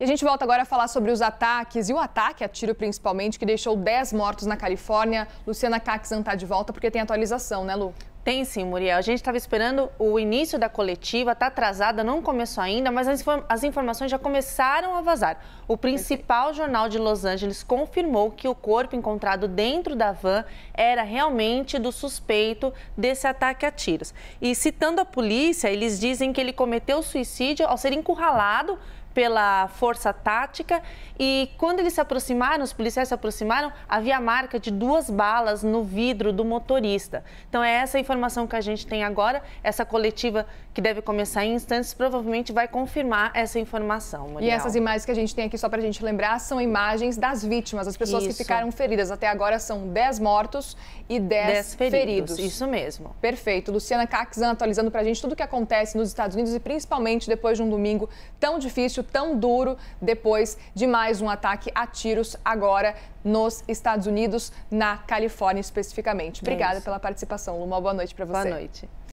E a gente volta agora a falar sobre os ataques e o ataque a tiro principalmente que deixou 10 mortos na Califórnia. Luciana Caxan está de volta porque tem atualização, né, Lu? Tem sim, Muriel. A gente estava esperando o início da coletiva, está atrasada, não começou ainda, mas as, as informações já começaram a vazar. O principal jornal de Los Angeles confirmou que o corpo encontrado dentro da van era realmente do suspeito desse ataque a tiros. E citando a polícia, eles dizem que ele cometeu suicídio ao ser encurralado pela força tática. E quando eles se aproximaram, os policiais se aproximaram, havia a marca de duas balas no vidro do motorista. Então é essa informação que a gente tem agora. Essa coletiva que deve começar em instantes provavelmente vai confirmar essa informação. Muriel. E essas imagens que a gente tem aqui, só para a gente lembrar, são imagens das vítimas, as pessoas Isso. que ficaram feridas. Até agora são 10 mortos e 10, 10 feridos. feridos. Isso mesmo. Perfeito. Luciana Caxan atualizando para a gente tudo o que acontece nos Estados Unidos e principalmente depois de um domingo tão difícil, tão duro depois de mais um ataque a tiros agora nos Estados Unidos, na Califórnia especificamente. É Obrigada é pela participação, Luma. Boa noite para você. Boa noite.